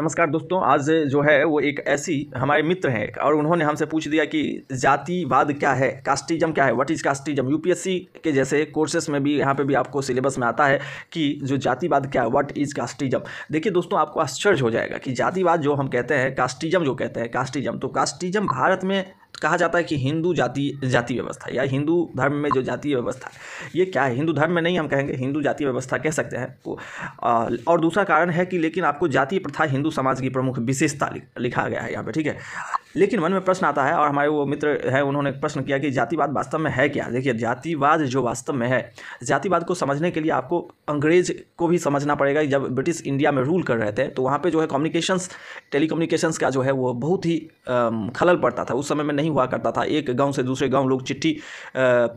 नमस्कार दोस्तों आज जो है वो एक ऐसी हमारे मित्र हैं और उन्होंने हमसे पूछ दिया कि जातिवाद क्या है कास्टिज्म क्या है व्हाट इज कास्टिज्म यूपीएससी के जैसे कोर्सेस में भी यहाँ पे भी आपको सिलेबस में आता है कि जो जातिवाद क्या है व्हाट इज कास्टिज्म देखिए दोस्तों आपको आश्चर्य हो जाएगा कि जातिवाद जो हम कहते हैं कास्टिज्म जो कहते हैं कास्टिज्म तो कास्टिज्म भारत में कहा जाता है कि हिंदू जाति जाति व्यवस्था या हिंदू धर्म में जो जातीय व्यवस्था ये क्या है हिंदू धर्म में नहीं हम कहेंगे हिंदू जातीय व्यवस्था कह सकते हैं तो, और दूसरा कारण है कि लेकिन आपको जातीय प्रथा हिंदू समाज की प्रमुख विशेषता लिखा गया है यहाँ पर ठीक है लेकिन मन में प्रश्न आता है और हमारे वो मित्र हैं उन्होंने प्रश्न किया कि जातिवाद वास्तव में है क्या देखिए जातिवाद जो वास्तव में है जातिवाद को समझने के लिए आपको अंग्रेज को भी समझना पड़ेगा जब ब्रिटिश इंडिया में रूल कर रहे थे तो वहाँ पर जो है कम्युनिकेशंस टेलीकम्युनिकेशंस का जो है वो बहुत ही खलल पड़ता था उस समय में नहीं हुआ करता था एक गाँव से दूसरे गाँव लोग चिट्ठी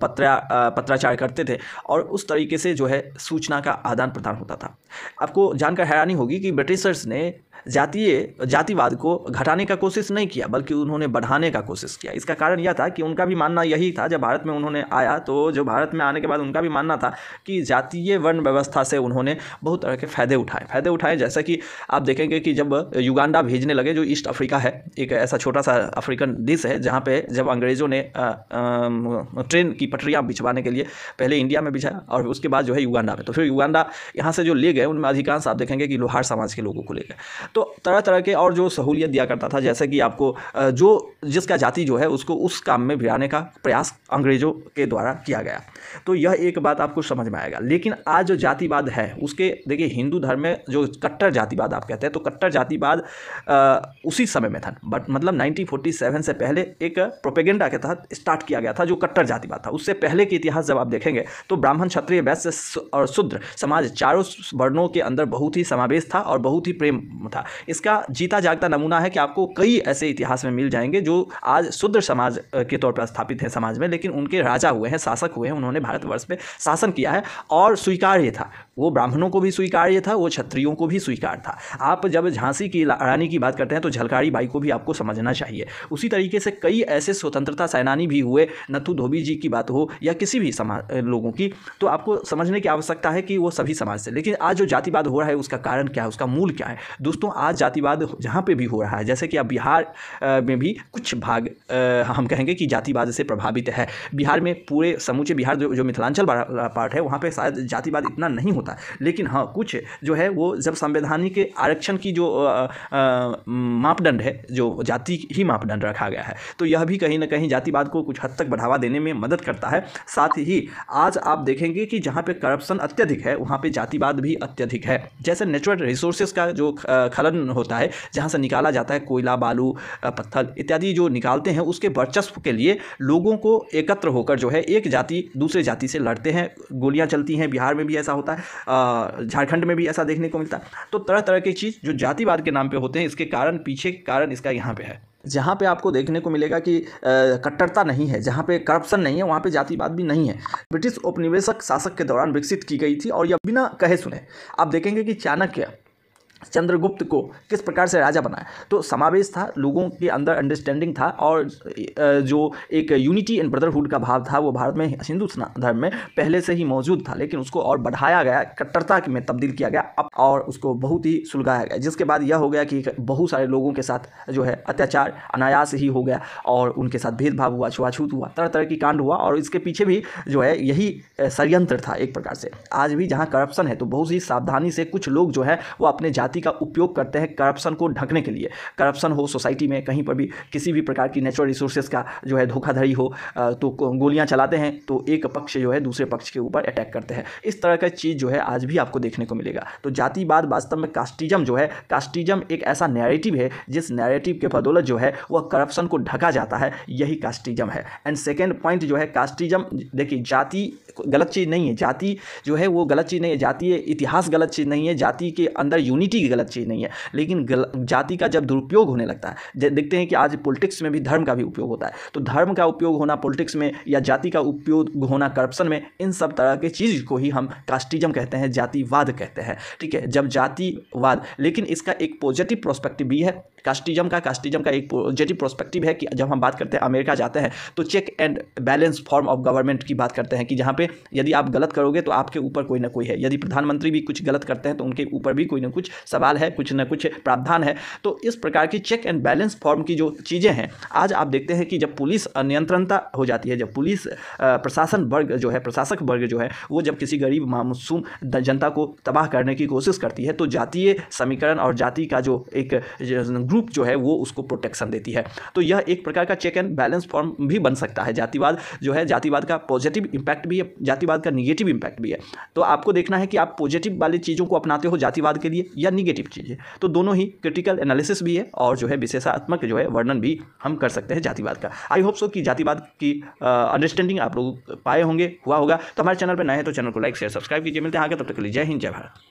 पत्रा पत्राचार करते थे और उस तरीके से जो है सूचना का आदान प्रदान होता था आपको जानकर हैरानी होगी कि ब्रिटिशर्स ने जातीय जातिवाद को घटाने का कोशिश नहीं किया बल्कि उन्होंने बढ़ाने का कोशिश किया इसका कारण यह था कि उनका भी मानना यही था जब भारत में उन्होंने आया तो जो भारत में आने के बाद उनका भी मानना था कि जातीय वर्ण व्यवस्था से उन्होंने बहुत तरह के फ़ायदे उठाए फ़ायदे उठाए जैसा कि आप देखेंगे कि जब युगांडा भेजने लगे जो ईस्ट अफ्रीका है एक ऐसा छोटा सा अफ्रीकन देश है जहाँ पर जब अंग्रेज़ों ने ट्रेन की पटरियाँ बिछवाने के लिए पहले इंडिया में बिछाया और उसके बाद जो है युगांडा में तो फिर युगांडा यहाँ से जो ले गए उनमें अधिकांश आप देखेंगे कि लोहार समाज के लोगों को ले गए तो तरह तरह के और जो सहूलियत दिया करता था जैसे कि आपको जो जिसका जाति जो है उसको उस काम में भिड़ाने का प्रयास अंग्रेज़ों के द्वारा किया गया तो यह एक बात आपको समझ में आएगा लेकिन आज जो जातिवाद है उसके देखिए हिंदू धर्म में जो कट्टर जातिवाद आप कहते हैं तो कट्टर जातिवाद उसी समय में था बट मतलब 1947 से पहले एक प्रोपेगेंडा के तहत स्टार्ट किया गया था जो कट्टर जातिवाद था उससे पहले के इतिहास जब आप देखेंगे तो ब्राह्मण क्षत्रिय वैश्य और शूद्र समाज चारों वर्णों के अंदर बहुत ही समावेश था और बहुत ही प्रेम था इसका जीता जागता नमूना है कि आपको कई ऐसे इतिहास में मिल जाएंगे जो आज शूद्र समाज के तौर पर स्थापित है समाज में लेकिन उनके राजा हुए हैं शासक हुए हैं उन्होंने भारतवर्ष में शासन किया है और स्वीकार्य था वो ब्राह्मणों को भी स्वीकार्य था वो क्षत्रियों को भी स्वीकार था आप जब झांसी की रानी की बात करते हैं तो झलकारी बाई को भी आपको समझना चाहिए उसी तरीके से कई ऐसे स्वतंत्रता सेनानी भी हुए नथु तो धोबी जी की बात हो या किसी भी समाज लोगों की तो आपको समझने की आवश्यकता है कि वो सभी समाज से लेकिन आज जो जातिवाद हो रहा है उसका कारण क्या है उसका मूल क्या है दोस्तों आज जातिवाद जहाँ पर भी हो रहा है जैसे कि अब बिहार में भी कुछ भाग हम कहेंगे कि जातिवाद से प्रभावित है बिहार में पूरे समूचे बिहार जो मिथिलांचल पार्ट है वहाँ पर शायद जातिवाद इतना नहीं हो होता लेकिन हाँ कुछ जो है वो जब संवैधानिक आरक्षण की जो मापदंड है जो जाति ही मापदंड रखा गया है तो यह भी कहीं ना कहीं जातिवाद को कुछ हद तक बढ़ावा देने में मदद करता है साथ ही आज आप देखेंगे कि जहाँ पर करप्शन अत्यधिक है वहाँ पर जातिवाद भी अत्यधिक है जैसे नेचुरल रिसोर्सेज का जो खलन होता है जहाँ से निकाला जाता है कोयला बालू पत्थर इत्यादि जो निकालते हैं उसके वर्चस्व के लिए लोगों को एकत्र होकर जो है एक जाति दूसरे जाति से लड़ते हैं गोलियाँ चलती हैं बिहार में भी ऐसा होता है झारखंड में भी ऐसा देखने को मिलता है तो तरह तरह की चीज़ जो जातिवाद के नाम पर होते हैं इसके कारण पीछे कारण इसका यहाँ पर है जहाँ पे आपको देखने को मिलेगा कि कट्टरता नहीं है जहाँ पे करप्शन नहीं है वहाँ पे जातिवाद भी नहीं है ब्रिटिश उपनिवेशक शासक के दौरान विकसित की गई थी और यह बिना कहे सुने आप देखेंगे कि चाणक्य चंद्रगुप्त को किस प्रकार से राजा बनाया तो समावेश था लोगों के अंदर अंडरस्टैंडिंग था और जो एक यूनिटी एंड ब्रदरहुड का भाव था वो भारत में हिंदू धर्म में पहले से ही मौजूद था लेकिन उसको और बढ़ाया गया कट्टरता में तब्दील किया गया अब और उसको बहुत ही सुलगाया गया जिसके बाद यह हो गया कि बहुत सारे लोगों के साथ जो है अत्याचार अनायास ही हो गया और उनके साथ भेदभाव हुआ छुआछूत हुआ तरह तरह की कांड हुआ और इसके पीछे भी जो है यही षडयंत्र था एक प्रकार से आज भी जहाँ करप्शन है तो बहुत ही सावधानी से कुछ लोग जो है वो अपने जाति जाति का उपयोग करते हैं करप्शन को ढकने के लिए करप्शन हो सोसाइटी में कहीं पर भी किसी भी प्रकार की नेचुरल रिसोर्सेज का जो है धोखाधड़ी हो तो गोलियां चलाते हैं तो एक पक्ष जो है दूसरे पक्ष के ऊपर अटैक करते हैं इस तरह का चीज़ जो है आज भी आपको देखने को मिलेगा तो जातिवाद वास्तव में कास्टिज्म जो है कास्टिज्म एक ऐसा नैरेटिव है जिस नैरेटिव के बदौलत जो है वह करप्शन को ढका जाता है यही कास्टिज्म है एंड सेकेंड पॉइंट जो है कास्टिज्म देखिए जाति गलत चीज़ नहीं है जाति जो है वो गलत चीज़ नहीं है जातीय इतिहास गलत चीज़ नहीं है जाति के अंदर यूनिटी की गलत चीज़ नहीं है लेकिन जाति का जब दुरुपयोग होने लगता है देखते हैं कि आज पॉलिटिक्स में भी धर्म का भी उपयोग होता है तो धर्म का उपयोग होना पॉलिटिक्स में या जाति का उपयोग होना करप्शन में इन सब तरह के चीज़ को ही हम कास्टिज्म कहते हैं जातिवाद कहते हैं ठीक है जब जातिवाद लेकिन इसका एक पॉजिटिव प्रोस्पेक्टिव भी है कास्टिज्म का कास्टिज्म का एक पॉजिटिव प्रोस्पेक्टिव है कि जब हम बात करते हैं अमेरिका जाते हैं तो check and balance form of government की बात करते हैं कि जहाँ पे यदि आप गलत करोगे तो आपके ऊपर कोई ना कोई है यदि प्रधानमंत्री भी कुछ गलत करते हैं तो उनके ऊपर भी कोई ना कुछ सवाल है कुछ ना कुछ प्रावधान है तो इस प्रकार की चेक एंड बैलेंस फॉर्म की जो चीज़ें हैं आज आप देखते हैं कि जब पुलिस अनियंत्रणता हो जाती है जब पुलिस प्रशासन वर्ग जो है प्रशासक वर्ग जो है वो जब किसी गरीब मासूम जनता को तबाह करने की कोशिश करती है तो जातीय समीकरण और जाति का जो एक ग्रुप जो है वो उसको प्रोटेक्शन देती है तो यह एक प्रकार का चेक एंड बैलेंस फॉर्म भी बन सकता है जातिवाद जो है जातिवाद का पॉजिटिव इम्पैक्ट भी है जातिवाद का निगेटिव इम्पैक्ट भी है तो आपको देखना है कि आप पॉजिटिव वाली चीज़ों को अपनाते हो जातिवाद के लिए या निगेटिव चीज़ है तो दोनों ही क्रिटिकल एनालिसिस भी है और जो है विशेषात्मक जो है वर्णन भी हम कर सकते हैं जातिवाद का आई होप सो कि जातिवाद की अंडरस्टैंडिंग आप लोग पाए होंगे हुआ होगा तो हमारे चैनल पर नए हैं तो चैनल को लाइक शेयर सब्सक्राइब कीजिए मिलते हैं आगे तब तक के लिए जय हिंद जय भारत